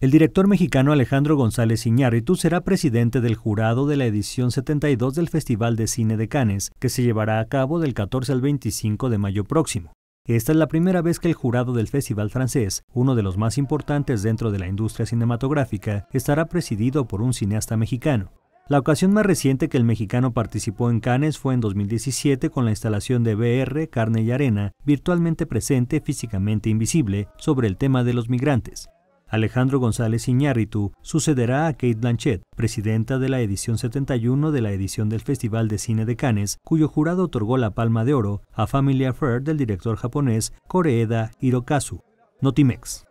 El director mexicano Alejandro González Iñárritu será presidente del jurado de la edición 72 del Festival de Cine de Cannes, que se llevará a cabo del 14 al 25 de mayo próximo. Esta es la primera vez que el jurado del Festival francés, uno de los más importantes dentro de la industria cinematográfica, estará presidido por un cineasta mexicano. La ocasión más reciente que el mexicano participó en Cannes fue en 2017 con la instalación de BR Carne y Arena, virtualmente presente, físicamente invisible, sobre el tema de los migrantes. Alejandro González Iñárritu sucederá a Kate Blanchett, presidenta de la edición 71 de la edición del Festival de Cine de Cannes, cuyo jurado otorgó la Palma de Oro a Family Affair del director japonés Koreeda Hirokazu. Notimex.